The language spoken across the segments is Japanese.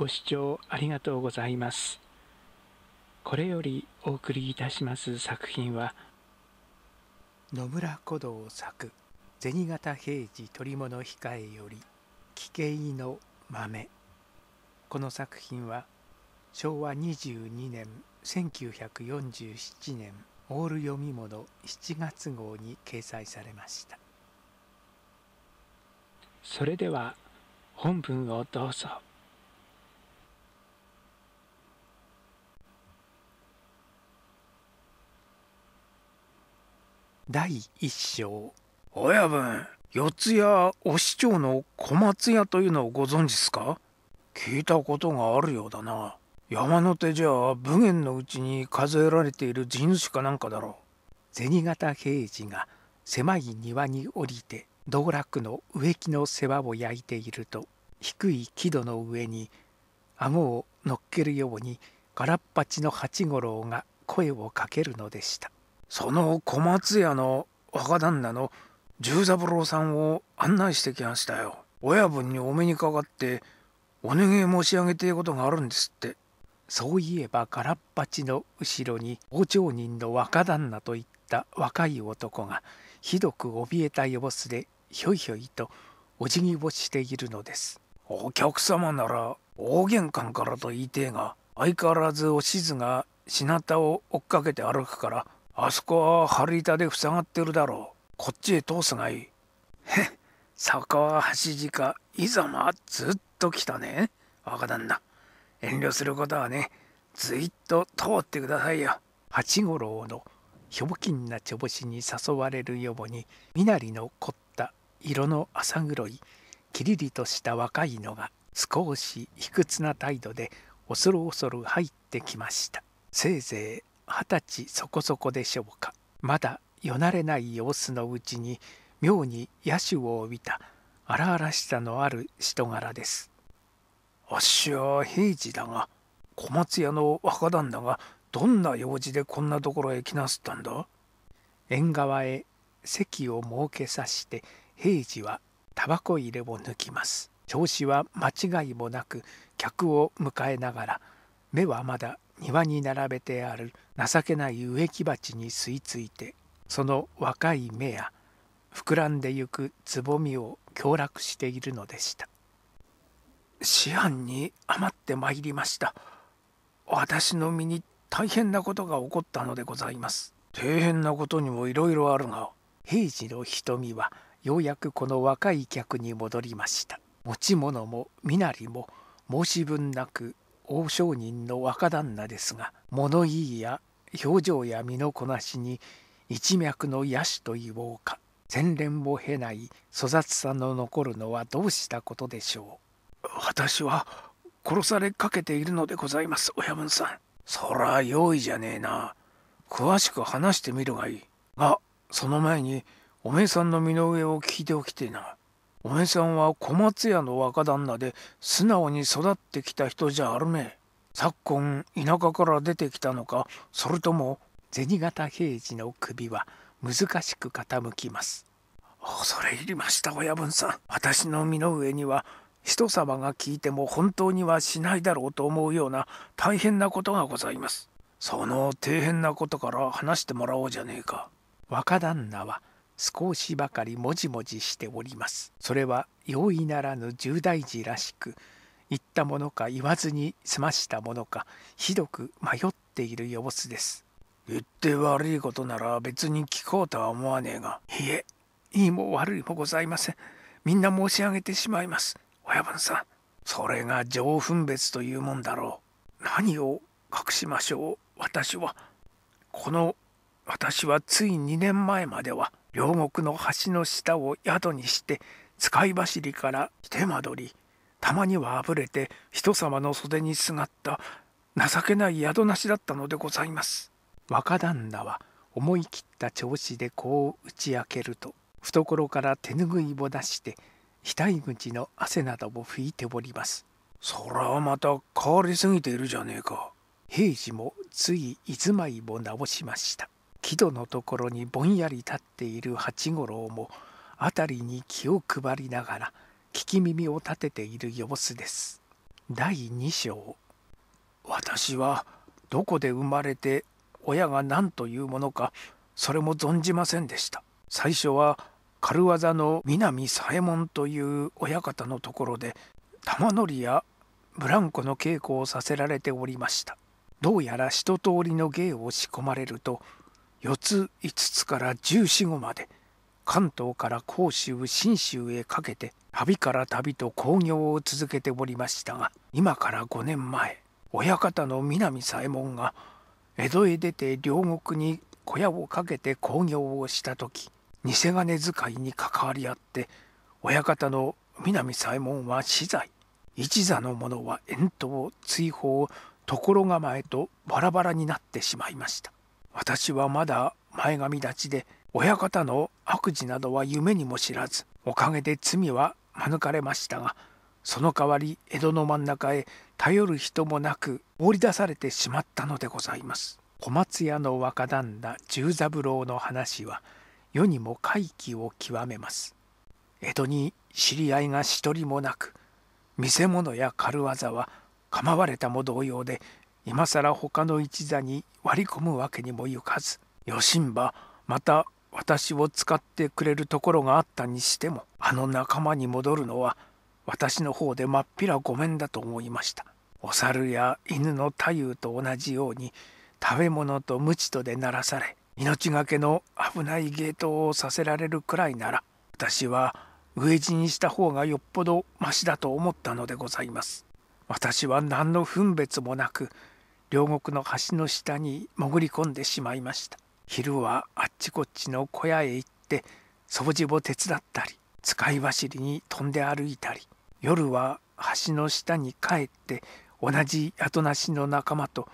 ご視聴ありがとうございます。これよりお送りいたします作品は野村古道作銭形平次取物控えより奇形の豆この作品は昭和22年1947年オール読み物7月号に掲載されましたそれでは本文をどうぞ。第一章親分四ツ谷お市長の小松屋というのをご存知すか聞いたことがあるようだな山の手じゃ武元のうちに数えられている地主かなんかだろう銭形平次が狭い庭に降りて道楽の植木の世話を焼いていると低い木戸の上に顎を乗っけるようにガラッパチの八五郎が声をかけるのでした。その小松屋の若旦那の十三郎さんを案内してきましたよ親分にお目にかかってお願い申し上げていることがあるんですってそういえば空っ端の後ろに傍聴人の若旦那といった若い男がひどく怯えた様子でひょいひょいとお辞儀をしているのですお客様なら大玄関からと言いてえが相変わらずお静ががなたを追っかけて歩くからあそこは張り板で塞がってるだろう。こっちへ通すがいい。へっ、坂は橋鹿、いざま、ずっと来たね。若旦那、遠慮することはね、ずいっと通ってくださいよ。八五郎のひょぼきんなちょぼしに誘われるよぼに、身なりの凝った色の浅黒い、きりりとした若いのが、少し卑屈な態度で、恐る恐る入ってきました。せいぜい二十歳そこそこでしょうかまだよなれない様子のうちに妙に野手を帯びた荒々しさのある人柄ですあっしは平次だが小松屋の若旦那がどんな用事でこんなところへ来なすったんだ縁側へ席を設けさして平次はタバコ入れを抜きます調子は間違いもなく客を迎えながら目はまだ庭に並べてある情けない植木鉢に吸い付いてその若い芽や膨らんでゆくつぼみを享楽しているのでした思案に余ってまいりました私の身に大変なことが起こったのでございます大変なことにもいろいろあるが平時の瞳はようやくこの若い客に戻りました持ち物も身なりも申し分なく大商人の若旦那ですが物言いや表情や身のこなしに一脈の野手と言おうか洗練を経ない粗雑さの残るのはどうしたことでしょう私は殺されかけているのでございます親分さんそら用意じゃねえな詳しく話してみるがいいがその前におめえさんの身の上を聞いておきてえなお前さんは小松屋の若旦那で素直に育ってきた人じゃあるめ昨今田舎から出てきたのかそれとも銭形平次の首は難しく傾きます恐れ入りました親分さん私の身の上には人様が聞いても本当にはしないだろうと思うような大変なことがございますその底辺なことから話してもらおうじゃねえか若旦那は少しばかりもじもじしております。それは容易ならぬ重大事らしく、言ったものか言わずに済ましたものか、ひどく迷っている様子です。言って悪いことなら別に聞こうとは思わねえが。いえ、いいも悪いもございません。みんな申し上げてしまいます。親分さん、それが情分別というもんだろう。何を隠しましょう、私は。この私はつい2年前までは両国の橋の下を宿にして使い走りから手間取りたまにはあぶれて人様の袖にすがった情けない宿なしだったのでございます若旦那は思い切った調子でこう打ち明けると懐から手ぬぐいを出して額口の汗などを拭いておりますそれはまた変わりすぎているじゃねえか平次もついい住まいを直しました木戸のところにぼんやり立っている八五郎も辺りに気を配りながら聞き耳を立てている様子です。第二章私はどこで生まれて親が何というものかそれも存じませんでした。最初は軽業の南左衛門という親方のところで玉乗りやブランコの稽古をさせられておりました。どうやら一通りの芸を仕込まれると4つ5つから1415まで関東から甲州信州へかけて旅から旅と興行を続けておりましたが今から5年前親方の南左衛門が江戸へ出て両国に小屋をかけて興行をした時偽金使いに関わり合って親方の南左衛門は死罪一座の者は遠投追放所構えとバラバラになってしまいました。私はまだ前髪立ちで親方の悪事などは夢にも知らずおかげで罪は免れましたがその代わり江戸の真ん中へ頼る人もなく放り出されてしまったのでございます。小松屋の若旦那十三郎の話は世にも怪奇を極めます。江戸に知り合いが一人もなく見せ物や軽業は構われたも同様で今更他の一座に割り込むわけにもいかずよしんばまた私を使ってくれるところがあったにしてもあの仲間に戻るのは私の方でまっぴらごめんだと思いましたお猿や犬の太夫と同じように食べ物と無知とで鳴らされ命がけの危ない芸当をさせられるくらいなら私は飢え死にした方がよっぽどましだと思ったのでございます私は何の分別もなく両国の橋の下に潜り込んでしまいました昼はあっちこっちの小屋へ行って掃除を手伝ったり使い走りに飛んで歩いたり夜は橋の下に帰って同じ後なしの仲間と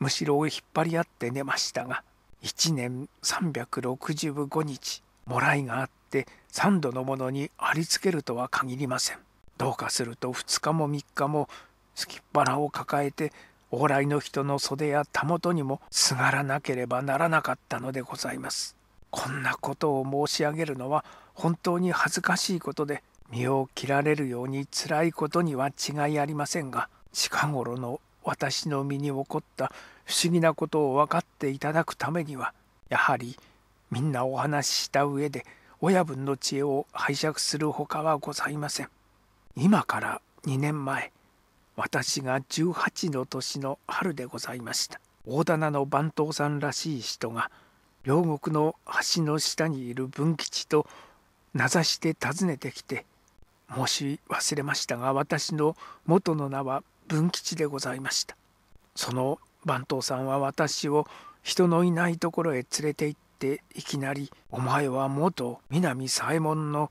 むしろを引っ張り合って寝ましたが1年365日もらいがあって3度のものにありつけるとは限りませんどうかすると2日も3日もすきっ腹を抱えて往来の人の袖やたもとにもすがらなければならなかったのでございます。こんなことを申し上げるのは本当に恥ずかしいことで身を切られるようにつらいことには違いありませんが近頃の私の身に起こった不思議なことを分かっていただくためにはやはりみんなお話しした上で親分の知恵を拝借するほかはございません。今から2年前私が18の年の春でございました大棚の番頭さんらしい人が両国の橋の下にいる文吉と名指して訪ねてきてもし忘れましたが私の元の名は文吉でございましたその番頭さんは私を人のいないところへ連れて行っていきなり「お前は元南左衛門の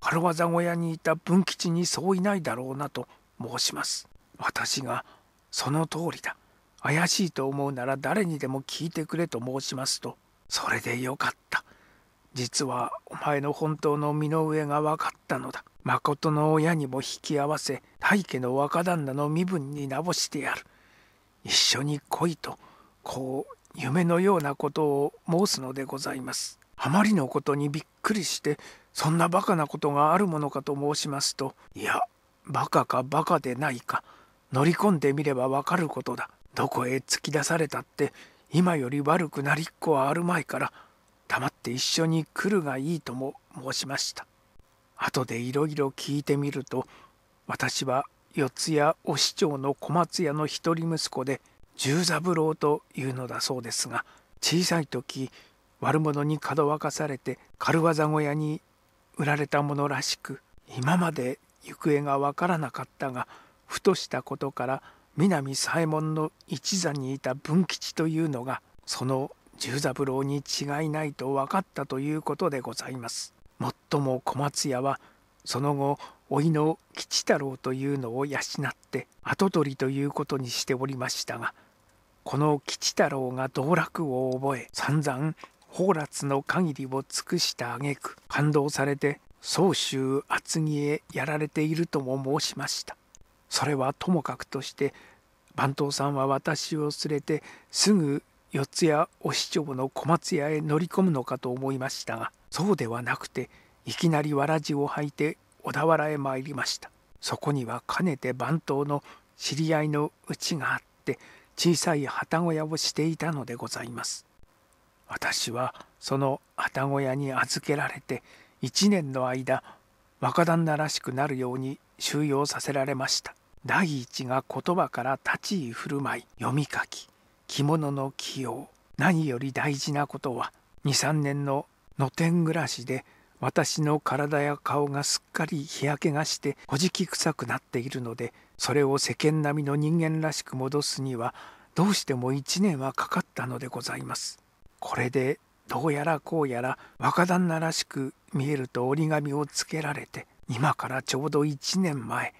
軽業小屋にいた文吉にそういないだろうな」と申します。私がその通りだ。怪しいと思うなら誰にでも聞いてくれと申しますと、それでよかった。実はお前の本当の身の上が分かったのだ。誠の親にも引き合わせ、大家の若旦那の身分になぼしてやる。一緒に来いと、こう、夢のようなことを申すのでございます。あまりのことにびっくりして、そんなバカなことがあるものかと申しますと、いや、バカかバカでないか乗り込んでみればわかることだどこへ突き出されたって今より悪くなりっこはあるまいから黙って一緒に来るがいいとも申しました後でいろいろ聞いてみると私は四谷お市長の小松屋の一人息子で十三郎というのだそうですが小さい時悪者にかどわかされて軽業小屋に売られたものらしく今まで行方が分からなかったがふとしたことから南左衛門の一座にいた文吉というのがその十三郎に違いないと分かったということでございます。もっとも小松屋はその後老いの吉太郎というのを養って跡取りということにしておりましたがこの吉太郎が道楽を覚え散々放辣の限りを尽くした挙句感動されて宗州厚木へやられているとも申しましたそれはともかくとして番頭さんは私を連れてすぐ四谷お市長の小松屋へ乗り込むのかと思いましたがそうではなくていきなりわらじを履いて小田原へ参りましたそこにはかねて番頭の知り合いのうちがあって小さい旗小屋をしていたのでございます私はその旗小屋に預けられて1年の間若旦那らしくなるように収容させられました第一が言葉から立ち居振る舞い読み書き着物の起用何より大事なことは23年の野天暮らしで私の体や顔がすっかり日焼けがしてほじき臭くなっているのでそれを世間並みの人間らしく戻すにはどうしても1年はかかったのでございます。これでどうやらこうやら若旦那らしく見えると折り紙をつけられて今からちょうど1年前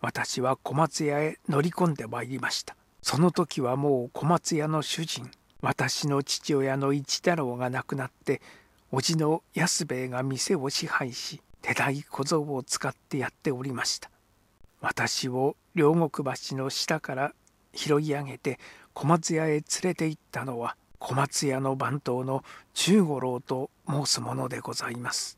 私は小松屋へ乗り込んでまいりましたその時はもう小松屋の主人私の父親の一太郎が亡くなって叔父の安兵衛が店を支配し手代小僧を使ってやっておりました私を両国橋の下から拾い上げて小松屋へ連れて行ったのは小松屋の番頭の中五郎と申すものでございます。